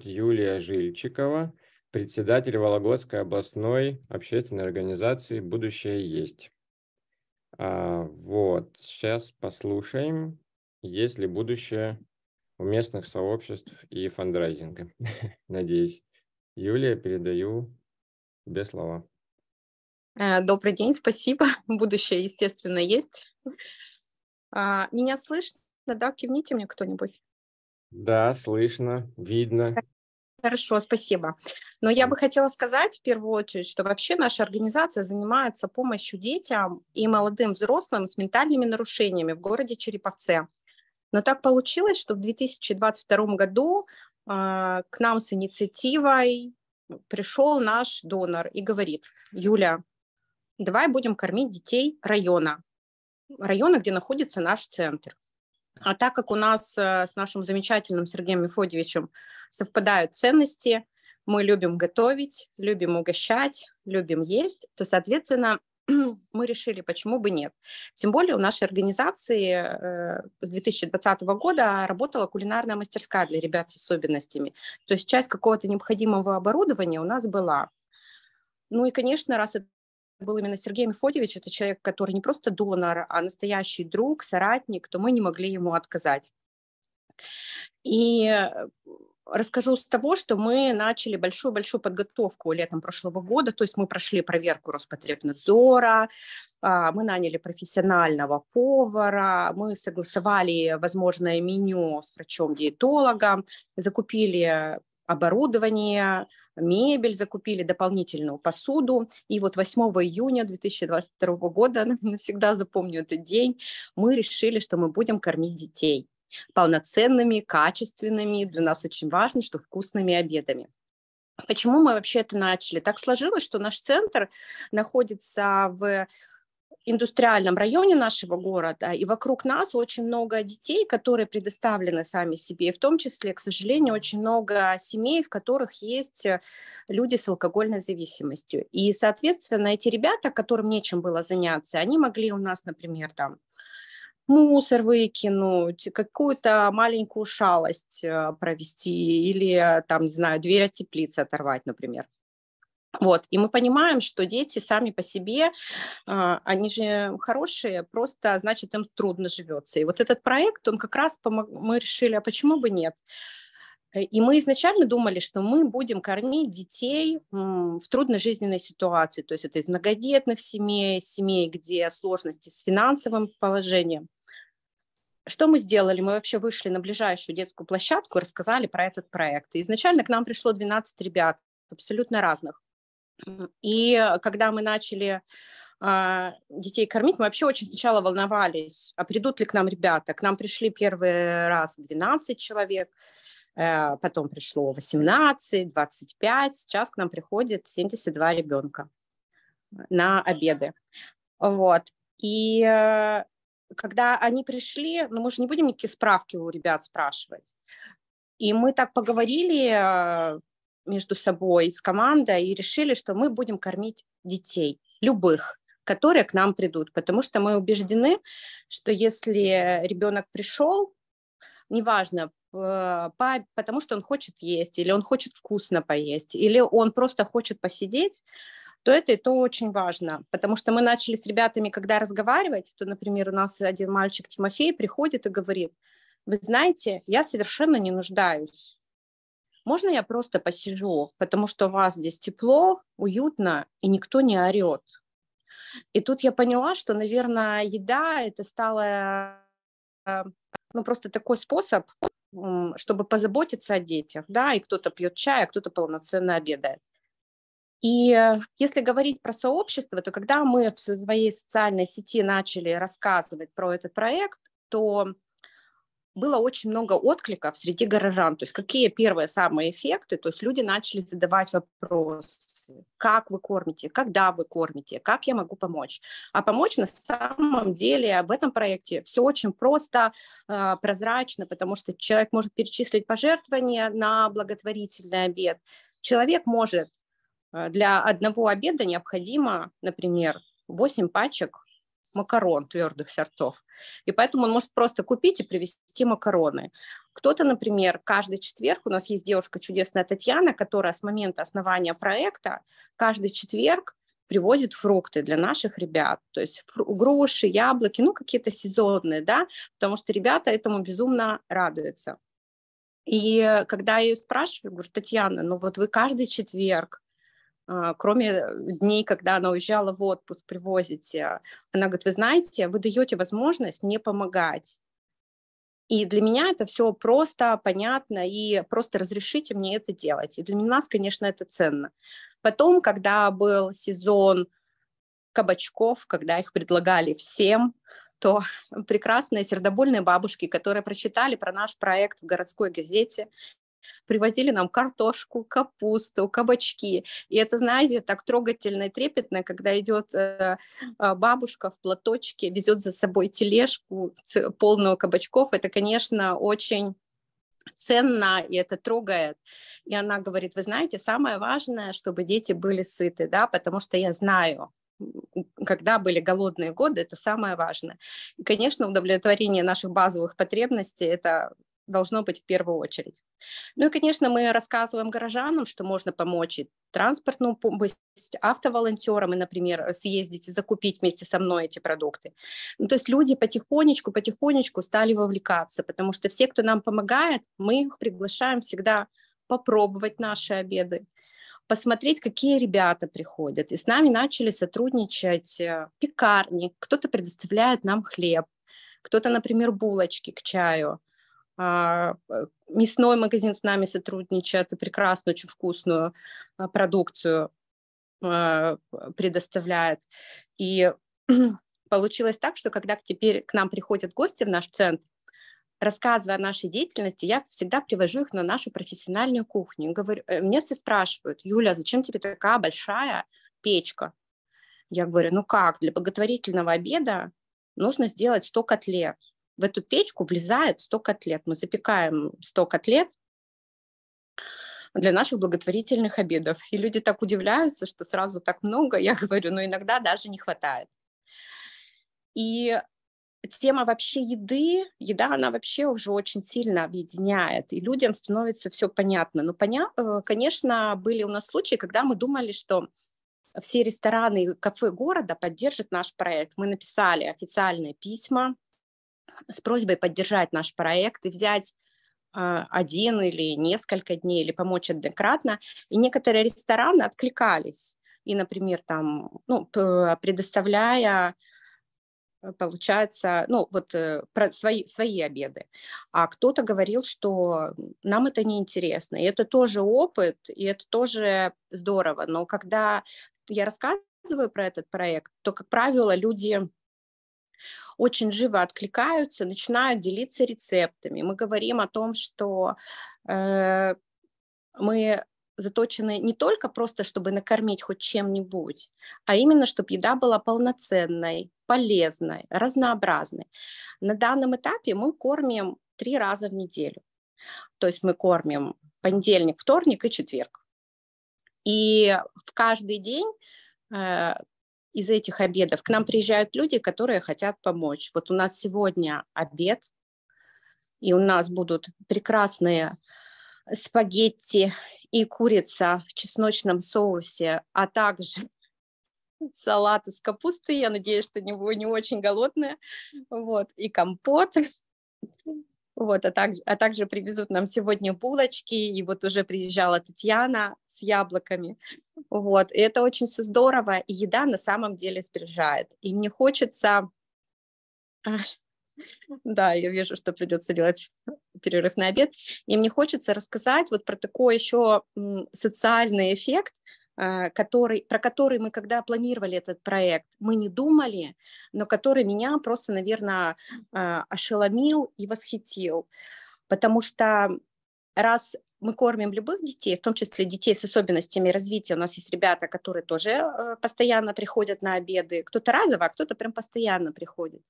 Юлия Жильчикова, председатель Вологодской областной общественной организации «Будущее есть». А, вот, сейчас послушаем, есть ли будущее у местных сообществ и фандрайзинга, надеюсь. Юлия, передаю тебе слова. Добрый день, спасибо. Будущее, естественно, есть. А, меня слышно, да? Кивните мне кто-нибудь. Да, слышно, видно. Хорошо, спасибо. Но я бы хотела сказать в первую очередь, что вообще наша организация занимается помощью детям и молодым взрослым с ментальными нарушениями в городе Череповце. Но так получилось, что в 2022 году э, к нам с инициативой пришел наш донор и говорит, Юля, давай будем кормить детей района, района, где находится наш центр. А так как у нас э, с нашим замечательным Сергеем Мефодьевичем совпадают ценности, мы любим готовить, любим угощать, любим есть, то, соответственно, мы решили, почему бы нет. Тем более у нашей организации э, с 2020 года работала кулинарная мастерская для ребят с особенностями. То есть часть какого-то необходимого оборудования у нас была. Ну и, конечно, раз это был именно Сергей Мефодьевич, это человек, который не просто донор, а настоящий друг, соратник, то мы не могли ему отказать. И э, расскажу с того, что мы начали большую-большую подготовку летом прошлого года, то есть мы прошли проверку Роспотребнадзора, а, мы наняли профессионального повара, мы согласовали возможное меню с врачом-диетологом, закупили оборудование, мебель закупили, дополнительную посуду. И вот 8 июня 2022 года, навсегда запомню этот день, мы решили, что мы будем кормить детей полноценными, качественными, для нас очень важно, что вкусными обедами. Почему мы вообще это начали? Так сложилось, что наш центр находится в индустриальном районе нашего города, и вокруг нас очень много детей, которые предоставлены сами себе, и в том числе, к сожалению, очень много семей, в которых есть э, люди с алкогольной зависимостью. И, соответственно, эти ребята, которым нечем было заняться, они могли у нас, например, там мусор выкинуть, какую-то маленькую шалость э, провести или, там, не знаю, дверь от теплицы оторвать, например. Вот. И мы понимаем, что дети сами по себе, а, они же хорошие, просто, значит, им трудно живется. И вот этот проект, он как раз помог... мы решили, а почему бы нет? Э, и мы изначально думали, что мы будем кормить детей в трудной жизненной ситуации, то есть это из многодетных семей, семей, где сложности с финансовым положением. Что мы сделали? Мы вообще вышли на ближайшую детскую площадку и рассказали про этот проект. И изначально к нам пришло 12 ребят абсолютно разных. И э, когда мы начали а, детей кормить, мы вообще очень сначала волновались, а придут ли к нам ребята. К нам пришли первый раз 12 человек, э, потом пришло 18, 25, сейчас к нам приходит 72 ребенка на обеды. Вот. И э, когда они пришли, ну мы же не будем никакие справки у ребят спрашивать. И мы так поговорили, между собой, с командой, и решили, что мы будем кормить детей, любых, которые к нам придут, потому что мы убеждены, что если ребенок пришел, неважно, э, потому что он хочет есть, или он хочет вкусно поесть, или он просто хочет посидеть, то это и то очень важно, потому что мы начали с ребятами, когда разговаривать, то, например, у нас один мальчик Тимофей приходит и говорит, вы знаете, я совершенно не нуждаюсь можно я просто посижу, потому что у вас здесь тепло, уютно, и никто не орет. И тут я поняла, что, наверное, еда это стало э, ну, просто такой способ, чтобы позаботиться о детях, да, и кто-то пьет чай, а кто-то полноценно обедает. И э, если говорить про сообщество, то когда мы в своей социальной сети начали рассказывать про этот проект, то было очень много откликов среди горожан. То есть какие первые самые эффекты? То есть люди начали задавать вопросы. Как вы кормите? Когда вы кормите? Как я могу помочь? А помочь на самом деле в этом проекте все очень просто, а, прозрачно, потому что человек может перечислить пожертвования на благотворительный обед. Человек может а, для одного обеда необходимо, например, 8 пачек макарон твердых сортов. И поэтому он может просто купить и привезти макароны. Кто-то, например, каждый четверг, у нас есть девушка чудесная Татьяна, которая с момента основания проекта каждый четверг привозит фрукты для наших ребят, то есть груши, яблоки, ну какие-то сезонные, да, потому что ребята этому безумно радуются. И когда я ее спрашиваю, говорю, Татьяна, ну вот вы каждый четверг а, кроме дней, когда она уезжала в отпуск, привозите. Э, она говорит, вы знаете, вы даете возможность мне помогать. И для меня это все просто, понятно, и просто разрешите мне это делать. И для нас, конечно, это ценно. Потом, когда был сезон кабачков, когда их предлагали всем, то прекрасные сердобольные бабушки, которые прочитали про наш проект в городской газете Привозили нам картошку, капусту, кабачки. И это, знаете, так трогательно и трепетно, когда идет э, а, бабушка в платочке, везет за собой тележку полную кабачков. Это, конечно, очень ценно, и это трогает. И она говорит, вы знаете, самое важное, чтобы дети были сыты, да, потому что я знаю, когда были голодные годы, это самое важное. И, конечно, удовлетворение наших базовых потребностей – это должно быть в первую очередь. Ну и, конечно, мы рассказываем горожанам, что можно помочь и транспортную помощь, автоволонтерам, и, например, съездить и закупить вместе со мной эти продукты. Ну, то есть люди потихонечку, потихонечку стали вовлекаться, потому что все, кто нам помогает, мы их приглашаем всегда попробовать наши обеды, посмотреть, какие ребята приходят. И с нами начали сотрудничать э, пекарни, кто-то предоставляет нам хлеб, кто-то, например, булочки к чаю – а, э, мясной магазин с нами сотрудничает и прекрасную, очень вкусную а, продукцию а, э, предоставляет. И получилось так, что когда теперь к нам приходят гости в наш центр, рассказывая о нашей деятельности, я всегда привожу их на нашу профессиональную кухню. Говорю, э, Мне все спрашивают, Юля, зачем тебе такая большая печка? Я говорю, ну как, для благотворительного обеда нужно сделать 100 котлет в эту печку влезает 100 котлет. Мы запекаем 100 котлет для наших благотворительных обедов. И люди так удивляются, что сразу так много, я говорю, но «Ну, иногда даже не хватает. И тема вообще еды, еда, она вообще уже очень сильно объединяет, и людям становится все понятно. Но, поня... Э, конечно, были у нас случаи, когда мы думали, что все рестораны и кафе города поддержат наш проект. Мы написали официальные письма с просьбой поддержать наш проект и взять а, один или несколько дней или помочь однократно. И некоторые рестораны откликались. И, например, там, ну, предоставляя э, получается, ну, вот э, про свои, свои обеды. А кто-то говорил, что нам это неинтересно. И это тоже опыт, и это тоже здорово. Но когда я рассказываю про этот проект, то, как правило, люди очень живо откликаются, начинают делиться рецептами. Мы говорим о том, что э, мы заточены не только просто, чтобы накормить хоть чем-нибудь, а именно, чтобы еда была полноценной, полезной, разнообразной. На данном этапе мы кормим три раза в неделю. То есть мы кормим понедельник, вторник и четверг. И в каждый день э, из этих обедов к нам приезжают люди, которые хотят помочь. Вот у нас сегодня обед, и у нас будут прекрасные спагетти и курица в чесночном соусе, а также салат из капусты, я надеюсь, что не, не очень голодная, вот, и компот. Вот, а, так, а также привезут нам сегодня булочки, и вот уже приезжала Татьяна с яблоками. Вот, и это очень все здорово, и еда на самом деле сближает. И мне хочется... Да, я вижу, что придется делать перерыв на обед. И мне хочется рассказать вот про такой еще социальный эффект, а, который, про который мы, когда планировали этот проект, мы не думали, но который меня просто, наверное, а, ошеломил и восхитил. Потому что раз мы кормим любых детей, в том числе детей с особенностями развития. У нас есть ребята, которые тоже э, постоянно приходят на обеды. Кто-то разово, а кто-то прям постоянно приходит.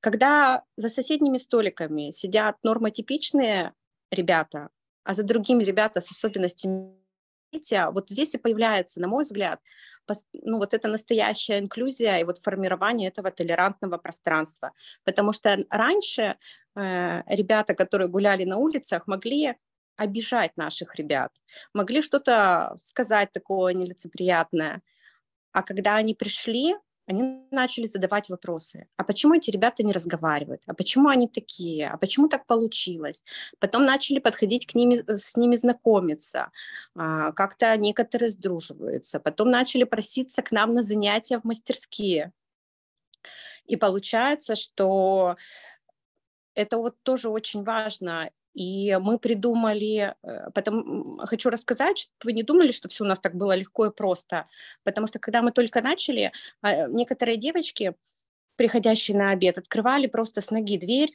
Когда за соседними столиками сидят нормотипичные ребята, а за другими ребята с особенностями развития, вот здесь и появляется, на мой взгляд, ну, вот это настоящая инклюзия и вот формирование этого толерантного пространства. Потому что раньше э, ребята, которые гуляли на улицах, могли обижать наших ребят, могли что-то сказать такое нелицеприятное. А когда они пришли, они начали задавать вопросы. А почему эти ребята не разговаривают? А почему они такие? А почему так получилось? Потом начали подходить к ними, э, с ними знакомиться. А, как-то некоторые сдруживаются. Потом начали проситься к нам на занятия в мастерские. И получается, что это вот тоже очень важно и мы придумали, э, потом хочу рассказать, что вы не думали, что все у нас так было легко и просто, потому что когда мы только начали, а, некоторые девочки, приходящие на обед, открывали просто с ноги дверь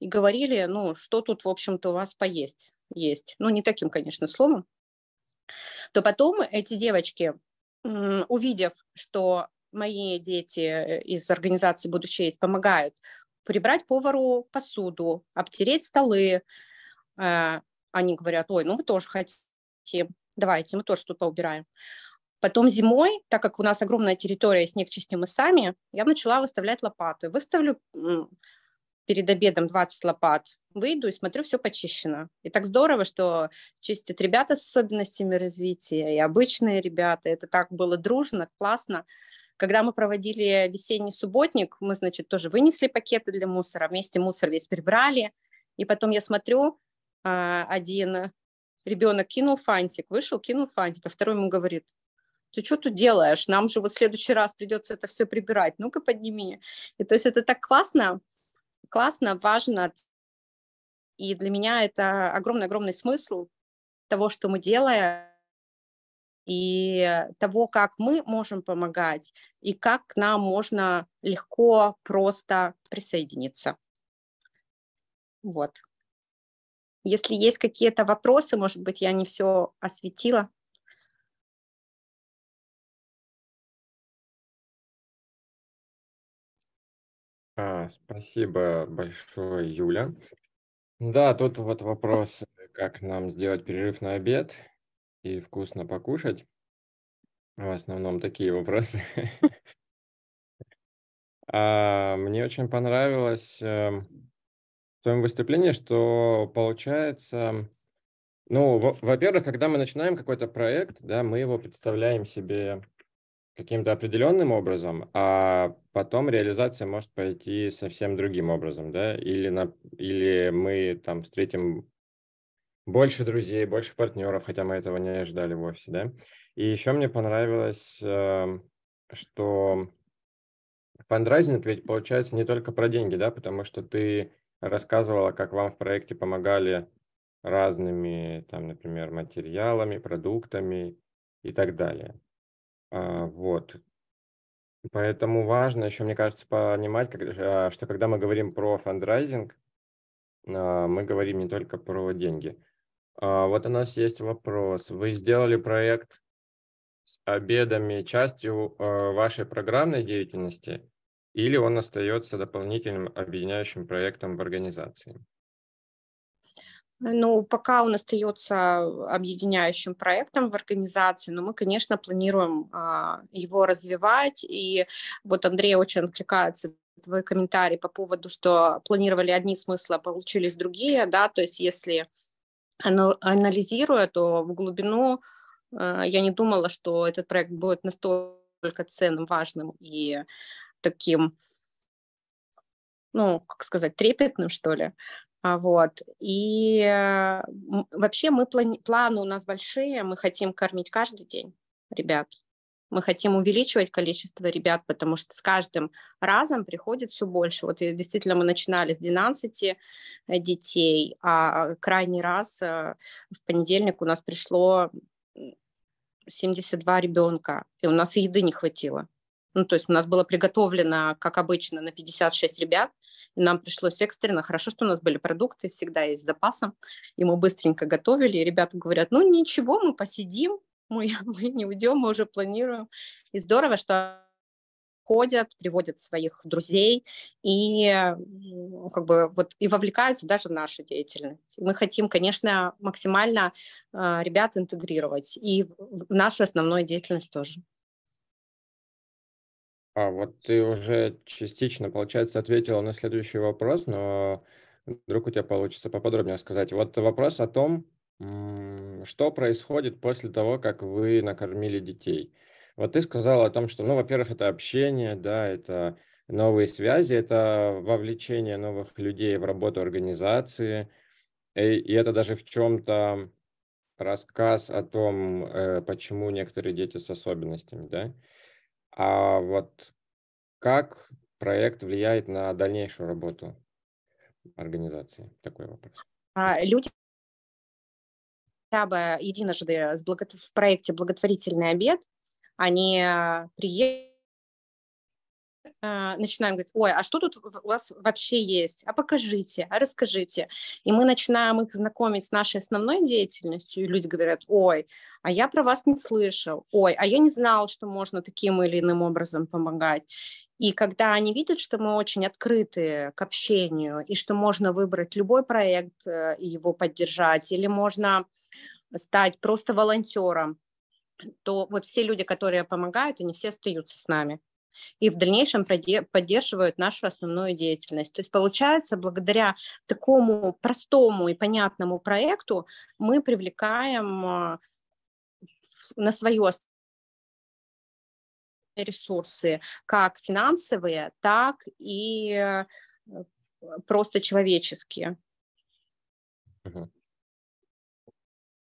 и говорили, ну, что тут, в общем-то, у вас поесть есть. Ну, не таким, конечно, словом. То потом эти девочки, увидев, что мои дети из организации «Будущее» помогают прибрать повару посуду, обтереть столы, Э, они говорят, ой, ну мы тоже хотим, давайте, мы тоже тут поубираем. Потом зимой, так как у нас огромная территория, снег чистим мы сами, я начала выставлять лопаты. Выставлю перед обедом 20 лопат, выйду и смотрю, все почищено. И так здорово, что чистят ребята с особенностями развития, и обычные ребята. Это так было дружно, классно. Когда мы проводили весенний субботник, мы, значит, тоже вынесли пакеты для мусора, вместе мусор весь прибрали. И потом я смотрю, а, один ребенок кинул фантик, вышел, кинул фантик, а второй ему говорит, ты что тут делаешь? Нам же вот в следующий раз придется это все прибирать. Ну-ка подними. И то есть это так классно, классно, важно. И для меня это огромный-огромный смысл того, что мы делаем, и того, как мы можем помогать, и как к нам можно легко, просто присоединиться. Вот. Если есть какие-то вопросы, может быть, я не все осветила. А, спасибо большое, Юля. Да, тут вот вопрос, как нам сделать перерыв на обед и вкусно покушать. В основном такие вопросы. А, мне очень понравилось эм, своем выступлении, что получается, ну, во-первых, когда мы начинаем какой-то проект, да, мы его представляем себе каким-то определенным образом, а потом реализация может пойти совсем другим образом, да, или, на, или мы там встретим больше друзей, больше партнеров, хотя мы этого не ожидали вовсе, да. И еще мне понравилось, э, что фандрайзинг ведь получается не только про деньги, да, потому что ты рассказывала, как вам в проекте помогали разными, там, например, материалами, продуктами и так далее. А, вот. Поэтому важно еще, мне кажется, понимать, а, что когда мы говорим про фандрайзинг, а, мы говорим не только про деньги. вот у нас есть вопрос. Вы сделали проект с обедами частью вашей программной деятельности или он остается дополнительным объединяющим проектом в организации? Ну, пока он остается объединяющим проектом в организации, но мы, конечно, планируем а, его развивать. И вот Андрей очень откликается твой комментарий по поводу, что планировали одни смыслы, а получились другие, да, то есть если анализируя, то в глубину а, я не думала, что этот проект будет настолько ценным, важным и таким, ну, как сказать, трепетным, что ли. А, вот. И э, вообще мы плани- планы у нас большие, мы хотим кормить каждый день ребят. Мы хотим увеличивать количество ребят, потому что с каждым разом приходит все больше. Вот действительно мы начинали с 12 э, детей, а крайний раз э, в понедельник у нас пришло 72 ребенка, и у нас еды не хватило. Ну, то есть у нас было приготовлено, как обычно, на 56 ребят, и нам пришлось экстренно. Хорошо, что у нас были продукты, всегда есть с запасом, и мы быстренько готовили, и ребята говорят, ну ничего, мы посидим, мы, мы не уйдем, мы уже планируем. И здорово, что ходят, приводят своих друзей и как бы вот и вовлекаются даже в нашу деятельность. Мы хотим, конечно, максимально э, ребят интегрировать и в нашу основную деятельность тоже. А вот ты уже частично, получается, ответила на следующий вопрос, но вдруг у тебя получится поподробнее сказать. Вот вопрос о том, что происходит после того, как вы накормили детей. Вот ты сказала о том, что, ну, во-первых, это общение, да, это новые связи, это вовлечение новых людей в работу организации, и, э, и это даже в чем-то рассказ о том, э, почему некоторые дети с особенностями, да. А вот как проект влияет на дальнейшую работу организации? Такой вопрос. А, люди хотя бы единожды в проекте «Благотворительный обед» они а, приехали а, начинаем говорить, ой, а что тут у вас вообще есть? А покажите, а расскажите. И мы начинаем их знакомить с нашей основной деятельностью, и люди говорят, ой, а я про вас не слышал, ой, а я не знал, что можно таким или иным образом помогать. И когда они видят, что мы очень открыты к общению, и что можно выбрать любой проект э, и его поддержать, или можно стать просто волонтером, то вот все люди, которые помогают, они все остаются с нами и в дальнейшем поддерживают нашу основную деятельность. То есть получается, благодаря такому простому и понятному проекту мы привлекаем а, на свое ресурсы, как финансовые, так и э, просто человеческие.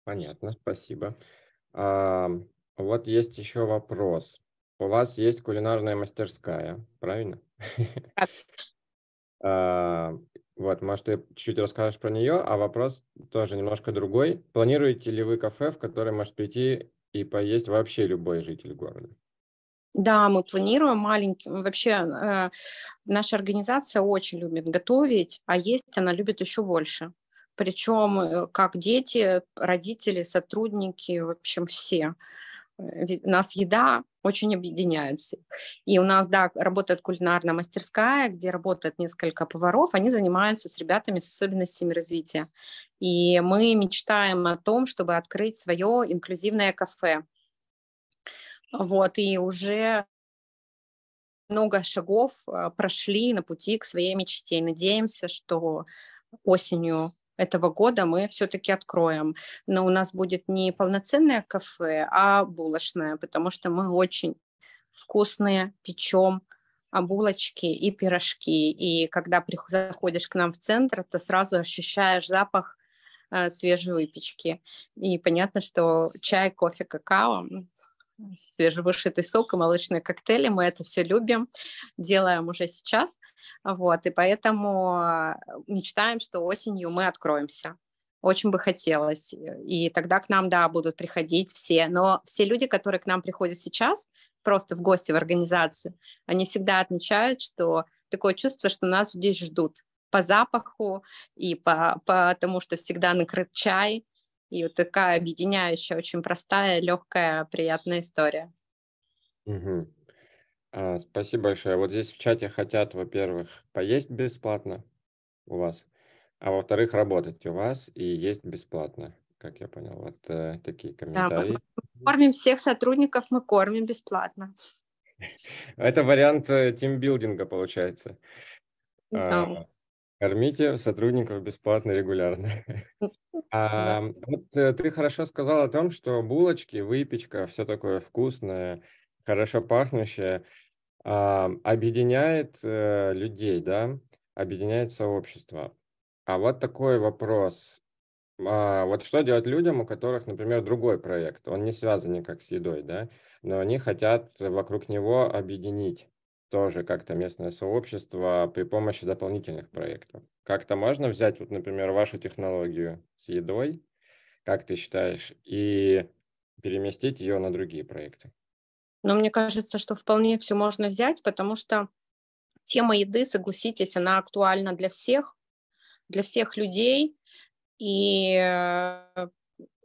Понятно, спасибо. А, вот есть еще вопрос у вас есть кулинарная мастерская, правильно? А, вот, может, ты чуть расскажешь про нее, а вопрос тоже немножко другой. Планируете ли вы кафе, в которое может прийти и поесть вообще любой житель города? Да, мы планируем маленьким. Вообще э, наша организация очень любит готовить, а есть она любит еще больше. Причем э, как дети, родители, сотрудники, в общем, все нас еда очень объединяет всех. И у нас, да, работает кулинарная мастерская, где работает несколько поваров, они занимаются с ребятами с особенностями развития. И мы мечтаем о том, чтобы открыть свое инклюзивное кафе. Вот, и уже много шагов э, прошли на пути к своей мечте. И надеемся, что осенью этого года мы все-таки откроем. Но у нас будет не полноценное кафе, а булочное, потому что мы очень вкусные печем а булочки и пирожки. И когда заходишь к нам в центр, то сразу ощущаешь запах э, свежей выпечки. И понятно, что чай, кофе, какао свежевышитый сок и молочные коктейли. Мы это все любим, делаем уже сейчас. Вот, и поэтому э, мечтаем, что осенью мы откроемся. Очень бы хотелось. И тогда к нам, да, будут приходить все. Но все люди, которые к нам приходят сейчас, просто в гости в организацию, они всегда отмечают, что такое чувство, что нас здесь ждут по запаху и по, по тому, что всегда накрыт чай, и вот такая объединяющая, очень простая, легкая, приятная история. Угу. А, спасибо большое. Вот здесь в чате хотят, во-первых, поесть бесплатно у вас, а во-вторых, работать у вас и есть бесплатно как я понял, вот э, такие комментарии. Да, мы кормим всех сотрудников, мы кормим бесплатно. Это вариант э, тимбилдинга получается. Да. А, Кормите сотрудников бесплатно регулярно. А, вот э, ты хорошо сказал о том, что булочки, выпечка, все такое вкусное, хорошо пахнущее, а, объединяет а, людей, да, объединяет сообщество. А вот такой вопрос. А, вот что делать людям, у которых, например, другой проект, он не связан никак с едой, да, но они хотят вокруг него объединить тоже как-то местное сообщество при помощи дополнительных проектов. Как-то можно взять, вот, например, вашу технологию с едой, как ты считаешь, и переместить ее на другие проекты? Но мне кажется, что вполне все можно взять, потому что тема еды, согласитесь, она актуальна для всех, для всех людей. И э,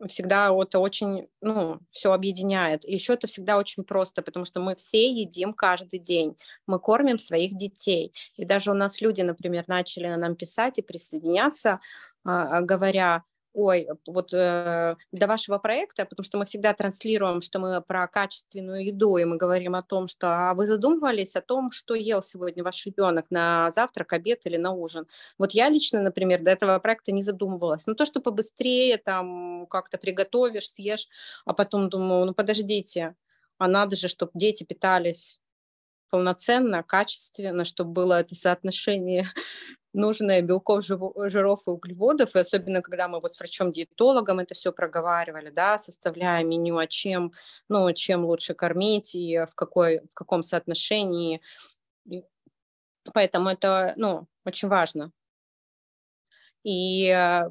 всегда это очень, ну, все объединяет. И еще это всегда очень просто, потому что мы все едим каждый день, мы кормим своих детей. И даже у нас люди, например, начали нам писать и присоединяться, а, а, говоря, ой, вот э, до вашего проекта, потому что мы всегда транслируем, что мы про качественную еду, и мы говорим о том, что а вы задумывались о том, что ел сегодня ваш ребенок на завтрак, обед или на ужин. Вот я лично, например, до этого проекта не задумывалась. Но ну, то, что побыстрее там как-то приготовишь, съешь, а потом думаю, ну подождите, а надо же, чтобы дети питались полноценно, качественно, чтобы было это соотношение нужные белков, э, жиров и углеводов, и особенно когда мы вот с врачом-диетологом это все проговаривали, да, составляя меню, о а чем, ну, чем лучше кормить и в, какой, в каком соотношении. поэтому это, ну, очень важно. И э,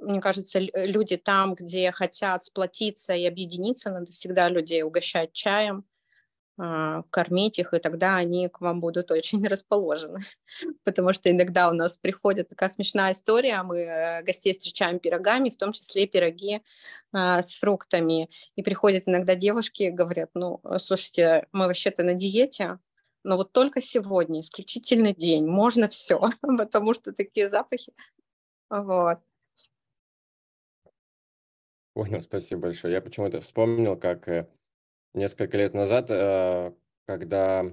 мне кажется, люди там, где хотят сплотиться и объединиться, надо всегда людей угощать чаем, а, кормить их, и тогда они к вам будут очень расположены. Потому что иногда у нас приходит такая смешная история, мы э, гостей встречаем пирогами, в том числе пироги а, с фруктами. И приходят иногда девушки и говорят, ну, э, слушайте, мы вообще-то на диете, но вот только сегодня исключительный день, можно все, потому что такие запахи. Вот. Понял, спасибо большое. Я почему-то вспомнил, как э, несколько лет назад, э, когда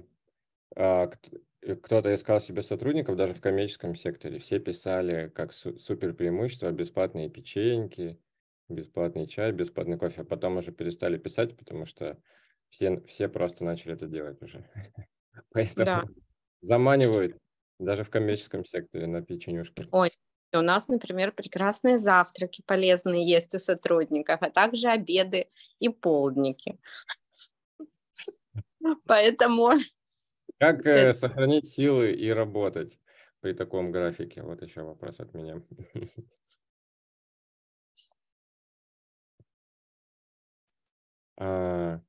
э, э, кто-то искал себе сотрудников даже в коммерческом секторе. Все писали как супер преимущество, бесплатные печеньки, бесплатный чай, бесплатный кофе. А потом уже перестали писать, потому что все, все просто начали это делать уже. Поэтому да. заманивают даже в коммерческом секторе на печенюшки. Ой, у нас, например, прекрасные завтраки полезные есть у сотрудников, а также обеды и полдники. Поэтому... Как э, сохранить силы и работать при таком графике? Вот еще вопрос от меня. А,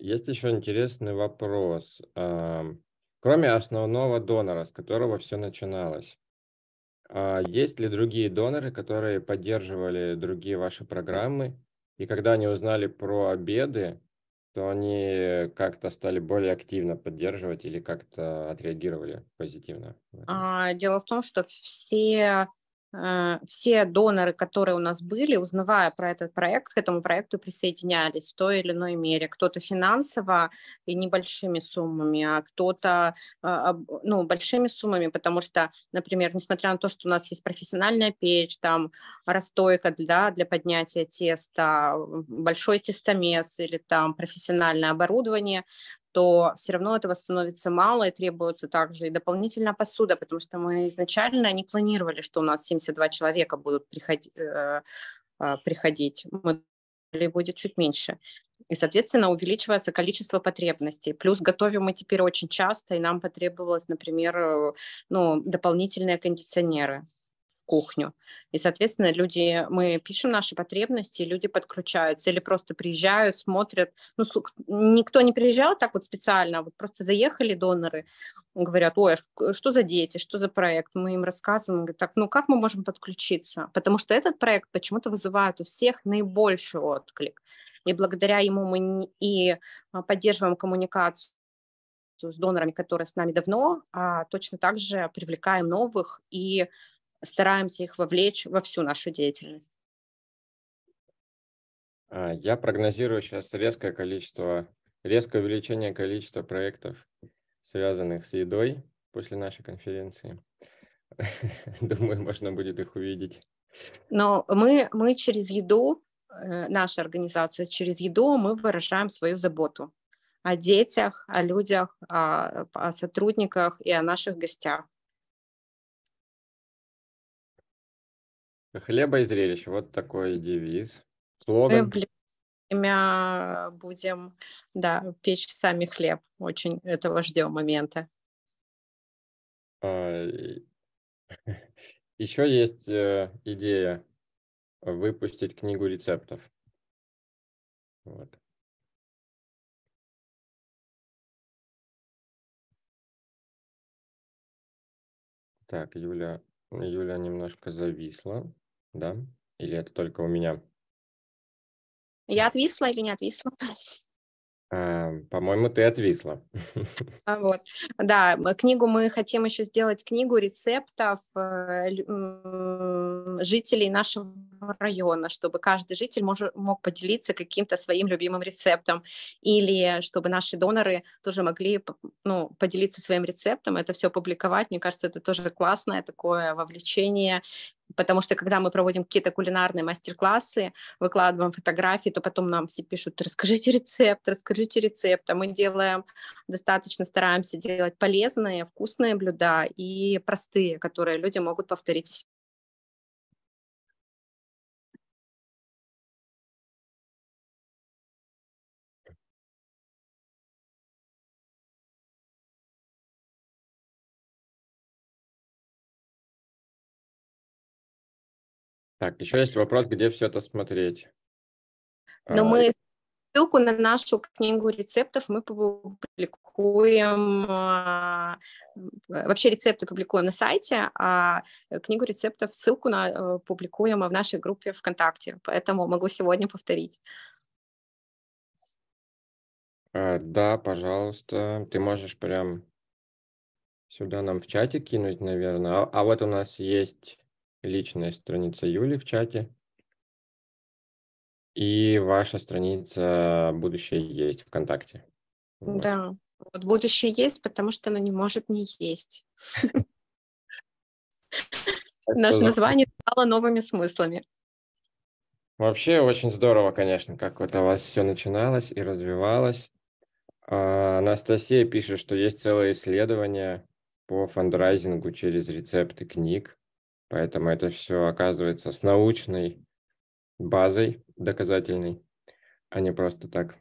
есть еще интересный вопрос. А, кроме основного донора, с которого все начиналось, а, есть ли другие доноры, которые поддерживали другие ваши программы? И когда они узнали про обеды, то они как-то стали более активно поддерживать или как-то отреагировали позитивно? А, дело в том, что все а, все доноры, которые у нас были, узнавая про этот проект, к этому проекту присоединялись в той или иной мере. Кто-то финансово и небольшими суммами, а кто-то а, ну, большими суммами, потому что, например, несмотря на то, что у нас есть профессиональная печь, там расстойка для, для поднятия теста, большой тестомес или там профессиональное оборудование, то все равно этого становится мало и требуется также и дополнительная посуда, потому что мы изначально не планировали, что у нас 72 человека будут э, а, приходить э, э, приходить, модулей будет чуть меньше. И, соответственно, увеличивается количество потребностей. Плюс готовим мы теперь очень часто, и нам потребовалось, например, э, ну, дополнительные кондиционеры в кухню. И, соответственно, люди, мы пишем наши потребности, люди подключаются или просто приезжают, смотрят. Ну, никто не приезжал так вот специально, а вот просто заехали доноры, говорят, ой, а что за дети, что за проект, мы им рассказываем, говорят, так, ну как мы можем подключиться? Потому что этот проект почему-то вызывает у всех наибольший отклик. И благодаря ему мы и а, поддерживаем коммуникацию с донорами, которые с нами давно, а точно так же привлекаем новых и стараемся их вовлечь во всю нашу деятельность. А, я прогнозирую сейчас резкое количество, резкое увеличение количества проектов, связанных с едой после нашей конференции. Думаю, можно будет их увидеть. Но мы, мы через еду, э, наша организация через еду, мы выражаем свою заботу о детях, о людях, о, о сотрудниках и о наших гостях. Хлеба и зрелищ. Вот такой девиз. Ну Слоган. Мы время э, будем, да, печь сами хлеб. Очень этого ждем момента. А, Еще есть э, идея выпустить книгу рецептов. Вот. Так, Юля, Юля немножко зависла да? Или это только у меня? Я отвисла или не отвисла? А, по-моему, ты отвисла. А, вот, да, книгу мы хотим еще сделать книгу рецептов э, жителей нашего района, чтобы каждый житель мож, мог поделиться каким-то своим любимым рецептом, или чтобы наши доноры тоже могли ну, поделиться своим рецептом, это все публиковать, мне кажется, это тоже классное такое вовлечение потому что когда мы проводим какие-то кулинарные мастер-классы, выкладываем фотографии, то потом нам все пишут, расскажите рецепт, расскажите рецепт, а мы делаем, достаточно стараемся делать полезные, вкусные блюда и простые, которые люди могут повторить Так, еще есть вопрос, где все это смотреть. Но ну, а, мы ссылку на нашу книгу рецептов мы публикуем, а, вообще рецепты публикуем на сайте, а книгу рецептов, ссылку на э, публикуем в нашей группе ВКонтакте, поэтому могу сегодня повторить. А, да, пожалуйста, ты можешь прям сюда нам в чате кинуть, наверное. А, а вот у нас есть личная страница Юли в чате и ваша страница «Будущее есть» ВКонтакте. Вот. Да, вот будущее есть, потому что оно не может не есть. Наше название стало новыми смыслами. Вообще очень здорово, конечно, как вот у вас все начиналось и развивалось. А, Анастасия пишет, что есть целое исследование по фандрайзингу через рецепты книг. Поэтому это все оказывается с научной базой доказательной, а не просто так.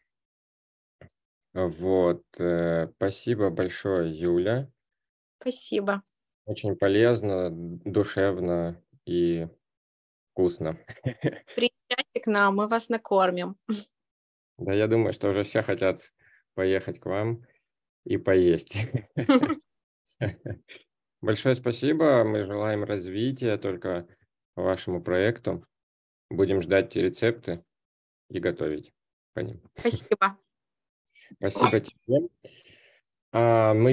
Вот. Э, спасибо большое, Юля. Спасибо. Очень полезно, душевно и вкусно. Приезжайте к нам, мы вас накормим. Да, я думаю, что уже все хотят поехать к вам и поесть. Большое спасибо. Мы желаем развития только вашему проекту. Будем ждать рецепты и готовить по ним. Спасибо. Спасибо тебе. А, мы